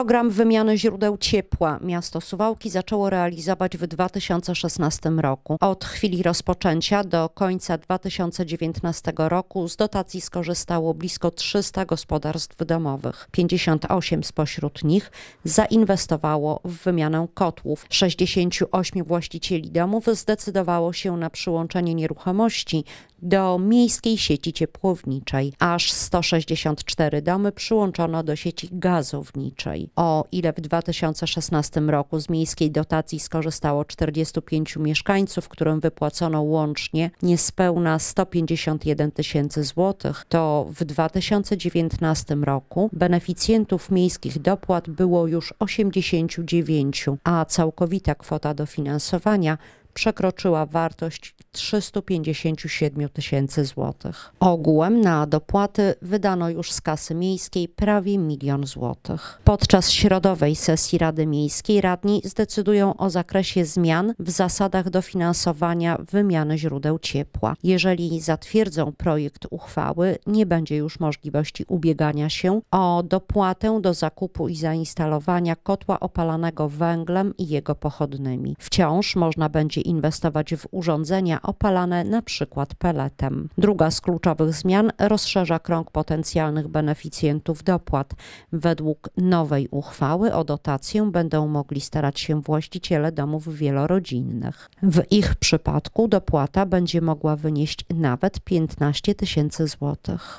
Program wymiany źródeł ciepła miasto Suwałki zaczęło realizować w 2016 roku. Od chwili rozpoczęcia do końca 2019 roku z dotacji skorzystało blisko 300 gospodarstw domowych. 58 spośród nich zainwestowało w wymianę kotłów. 68 właścicieli domów zdecydowało się na przyłączenie nieruchomości do miejskiej sieci ciepłowniczej. Aż 164 domy przyłączono do sieci gazowniczej o ile w 2016 roku z miejskiej dotacji skorzystało 45 mieszkańców, którym wypłacono łącznie niespełna 151 tysięcy złotych, to w 2019 roku beneficjentów miejskich dopłat było już 89, a całkowita kwota dofinansowania przekroczyła wartość 357 tysięcy złotych. Ogółem na dopłaty wydano już z kasy miejskiej prawie milion złotych. Podczas środowej sesji Rady Miejskiej radni zdecydują o zakresie zmian w zasadach dofinansowania wymiany źródeł ciepła. Jeżeli zatwierdzą projekt uchwały, nie będzie już możliwości ubiegania się o dopłatę do zakupu i zainstalowania kotła opalanego węglem i jego pochodnymi. Wciąż można będzie inwestować w urządzenia opalane np. peletem. Druga z kluczowych zmian rozszerza krąg potencjalnych beneficjentów dopłat. Według nowej uchwały o dotację będą mogli starać się właściciele domów wielorodzinnych. W ich przypadku dopłata będzie mogła wynieść nawet 15 tysięcy złotych.